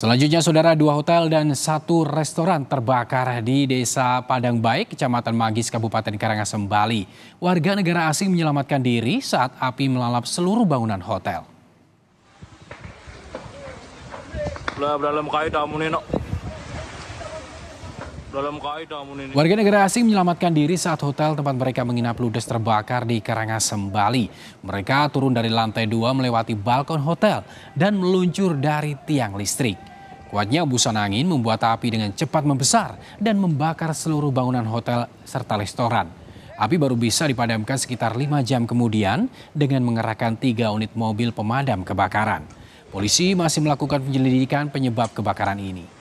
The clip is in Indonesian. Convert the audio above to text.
Selanjutnya, saudara dua hotel dan satu restoran terbakar di Desa Padang Baik, Kecamatan Magis, Kabupaten Karangasem, Bali. Warga negara asing menyelamatkan diri saat api melalap seluruh bangunan hotel. Warga negara asing menyelamatkan diri saat hotel tempat mereka menginap ludes terbakar di Karangasem, Bali. Mereka turun dari lantai dua melewati balkon hotel dan meluncur dari tiang listrik. Kuatnya busan angin membuat api dengan cepat membesar dan membakar seluruh bangunan hotel serta restoran. Api baru bisa dipadamkan sekitar lima jam kemudian dengan mengerahkan tiga unit mobil pemadam kebakaran. Polisi masih melakukan penyelidikan penyebab kebakaran ini.